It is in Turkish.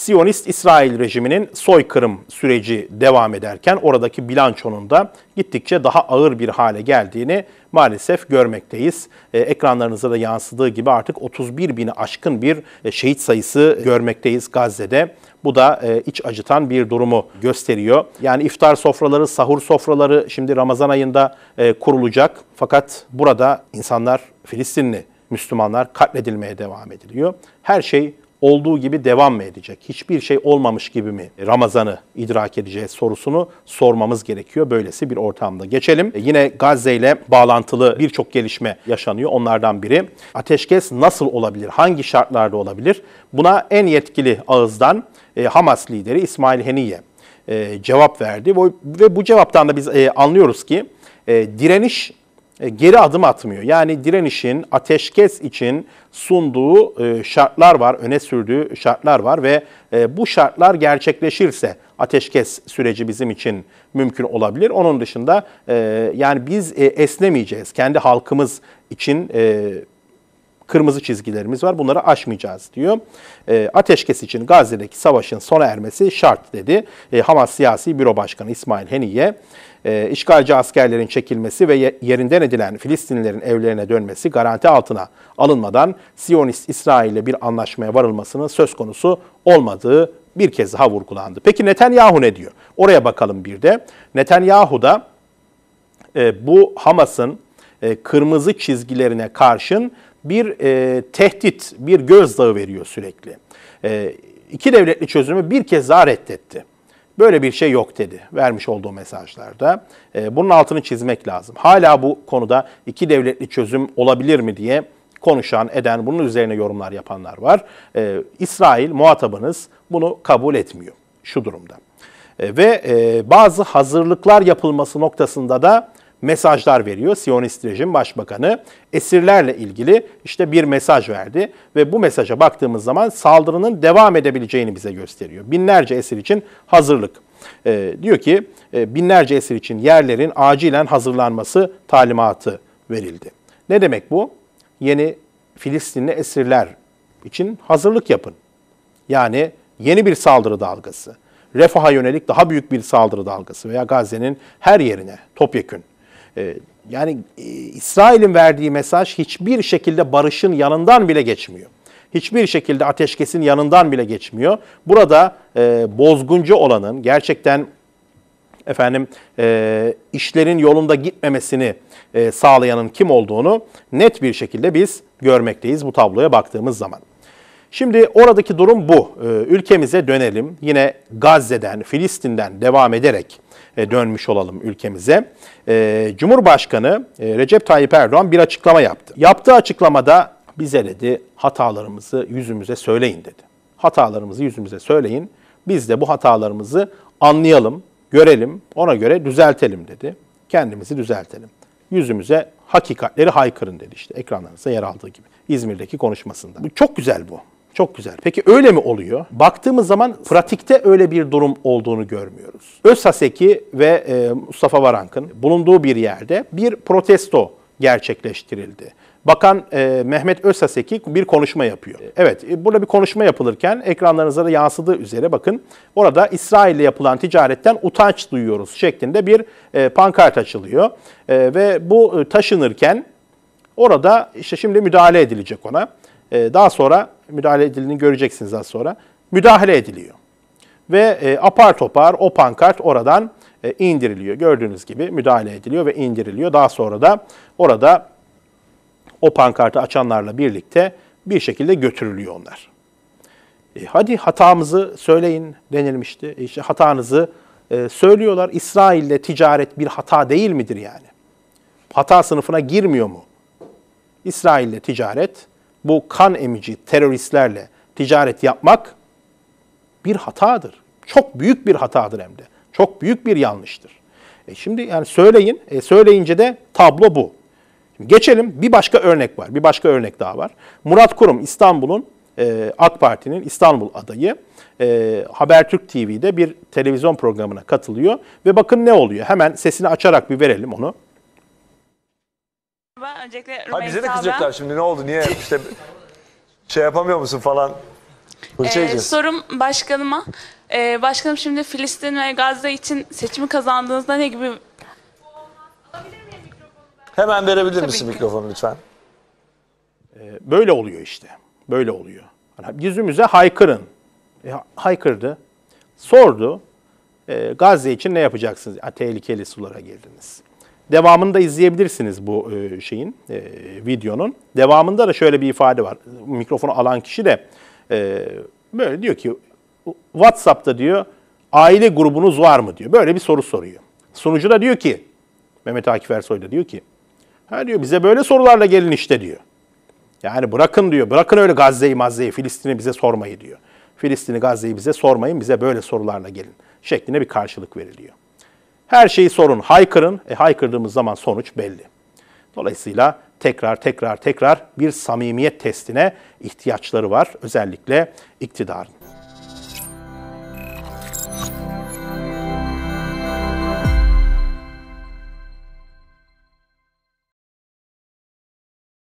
Siyonist İsrail rejiminin soykırım süreci devam ederken oradaki bilançonun da gittikçe daha ağır bir hale geldiğini maalesef görmekteyiz. Ee, ekranlarınıza da yansıdığı gibi artık 31 bini aşkın bir e, şehit sayısı görmekteyiz Gazze'de. Bu da e, iç acıtan bir durumu gösteriyor. Yani iftar sofraları, sahur sofraları şimdi Ramazan ayında e, kurulacak. Fakat burada insanlar Filistinli Müslümanlar katledilmeye devam ediliyor. Her şey olduğu gibi devam mı edecek? Hiçbir şey olmamış gibi mi Ramazan'ı idrak edeceğiz sorusunu sormamız gerekiyor. Böylesi bir ortamda. Geçelim. E, yine Gazze ile bağlantılı birçok gelişme yaşanıyor. Onlardan biri ateşkes nasıl olabilir? Hangi şartlarda olabilir? Buna en yetkili ağızdan e, Hamas lideri İsmail Heniye e, cevap verdi ve bu cevaptan da biz anlıyoruz ki direniş e, geri adım atmıyor. Yani direnişin ateşkes için sunduğu e, şartlar var, öne sürdüğü şartlar var ve e, bu şartlar gerçekleşirse ateşkes süreci bizim için mümkün olabilir. Onun dışında yani biz esnemeyeceğiz. Kendi halkımız için kırmızı çizgilerimiz var. Bunları aşmayacağız diyor. E, ateşkes için Gazze'deki savaşın sona ermesi şart dedi. E, Hamas Siyasi Büro Başkanı İsmail Heniye, e, işgalci askerlerin çekilmesi ve yerinden edilen Filistinlilerin evlerine dönmesi garanti altına alınmadan Siyonist İsrail ile bir anlaşmaya varılmasının söz konusu olmadığı bir kez daha vurgulandı. Peki Netanyahu ne diyor? Oraya bakalım bir de. Netanyahu da e, bu Hamas'ın e, kırmızı çizgilerine karşın bir e, tehdit, bir gözdağı veriyor sürekli. E, iki devletli çözümü bir kez daha reddetti. Böyle bir şey yok dedi vermiş olduğu mesajlarda. E, bunun altını çizmek lazım. Hala bu konuda iki devletli çözüm olabilir mi diye konuşan, eden, bunun üzerine yorumlar yapanlar var. E, İsrail muhatabınız bunu kabul etmiyor şu durumda. E, ve e, bazı hazırlıklar yapılması noktasında da mesajlar veriyor. Siyonist rejim başbakanı esirlerle ilgili işte bir mesaj verdi ve bu mesaja baktığımız zaman saldırının devam edebileceğini bize gösteriyor. Binlerce esir için hazırlık. E, diyor ki e, binlerce esir için yerlerin acilen hazırlanması talimatı verildi. Ne demek bu? Yeni Filistinli esirler için hazırlık yapın. Yani yeni bir saldırı dalgası. Refaha yönelik daha büyük bir saldırı dalgası veya Gazze'nin her yerine topyekün ee, yani e, İsrail'in verdiği mesaj hiçbir şekilde barışın yanından bile geçmiyor. Hiçbir şekilde ateşkesin yanından bile geçmiyor. Burada e, bozguncu olanın gerçekten efendim e, işlerin yolunda gitmemesini e, sağlayanın kim olduğunu net bir şekilde biz görmekteyiz bu tabloya baktığımız zaman. Şimdi oradaki durum bu. E, ülkemize dönelim. Yine Gazze'den, Filistin'den devam ederek e, dönmüş olalım ülkemize. E, Cumhurbaşkanı e, Recep Tayyip Erdoğan bir açıklama yaptı. Yaptığı açıklamada bize dedi hatalarımızı yüzümüze söyleyin dedi. Hatalarımızı yüzümüze söyleyin. Biz de bu hatalarımızı anlayalım, görelim, ona göre düzeltelim dedi. Kendimizi düzeltelim. Yüzümüze hakikatleri haykırın dedi işte ekranlarınızda yer aldığı gibi İzmir'deki konuşmasında. Bu çok güzel bu. Çok güzel. Peki öyle mi oluyor? Baktığımız zaman pratikte öyle bir durum olduğunu görmüyoruz. Özhaseki ve e, Mustafa Varank'ın bulunduğu bir yerde bir protesto gerçekleştirildi. Bakan e, Mehmet Özhaseki bir konuşma yapıyor. Evet, e, burada bir konuşma yapılırken ekranlarınıza da yansıdığı üzere bakın orada İsrail ile yapılan ticaretten utanç duyuyoruz şeklinde bir e, pankart açılıyor. E, ve bu e, taşınırken orada işte şimdi müdahale edilecek ona. E, daha sonra müdahale edildiğini göreceksiniz az sonra. Müdahale ediliyor. Ve e, apar topar o pankart oradan e, indiriliyor. Gördüğünüz gibi müdahale ediliyor ve indiriliyor. Daha sonra da orada o pankartı açanlarla birlikte bir şekilde götürülüyor onlar. E, hadi hatamızı söyleyin denilmişti. E, hatanızı e, söylüyorlar. İsrail'le ticaret bir hata değil midir yani? Hata sınıfına girmiyor mu? İsrail'le ticaret bu kan emici teröristlerle ticaret yapmak bir hatadır. Çok büyük bir hatadır hem de. Çok büyük bir yanlıştır. E şimdi yani söyleyin, e söyleyince de tablo bu. geçelim bir başka örnek var. Bir başka örnek daha var. Murat Kurum İstanbul'un e, AK Parti'nin İstanbul adayı e, Habertürk TV'de bir televizyon programına katılıyor ve bakın ne oluyor. Hemen sesini açarak bir verelim onu öncelikle Ha bize de kızacaklar şimdi ne oldu niye işte şey yapamıyor musun falan. Ee, Hırça yiyeceğiz. sorum başkanıma. Ee, başkanım şimdi Filistin ve Gazze için seçimi kazandığınızda ne gibi Hemen verebilir misin ki. mikrofonu lütfen? Ee, böyle oluyor işte. Böyle oluyor. Hani yüzümüze haykırın. E, haykırdı. Sordu. E, Gazze için ne yapacaksınız? Ha, tehlikeli sulara girdiniz. Devamını da izleyebilirsiniz bu e, şeyin, e, videonun. Devamında da şöyle bir ifade var. Mikrofonu alan kişi de e, böyle diyor ki WhatsApp'ta diyor aile grubunuz var mı diyor. Böyle bir soru soruyor. Sunucu da diyor ki Mehmet Akif Ersoy da diyor ki ha diyor bize böyle sorularla gelin işte diyor. Yani bırakın diyor. Bırakın öyle Gazze'yi, Mazze'yi, Filistin'i bize sormayı diyor. Filistin'i, Gazze'yi bize sormayın. Bize böyle sorularla gelin şeklinde bir karşılık veriliyor. Her şeyi sorun, haykırın. E haykırdığımız zaman sonuç belli. Dolayısıyla tekrar tekrar tekrar bir samimiyet testine ihtiyaçları var özellikle iktidarın.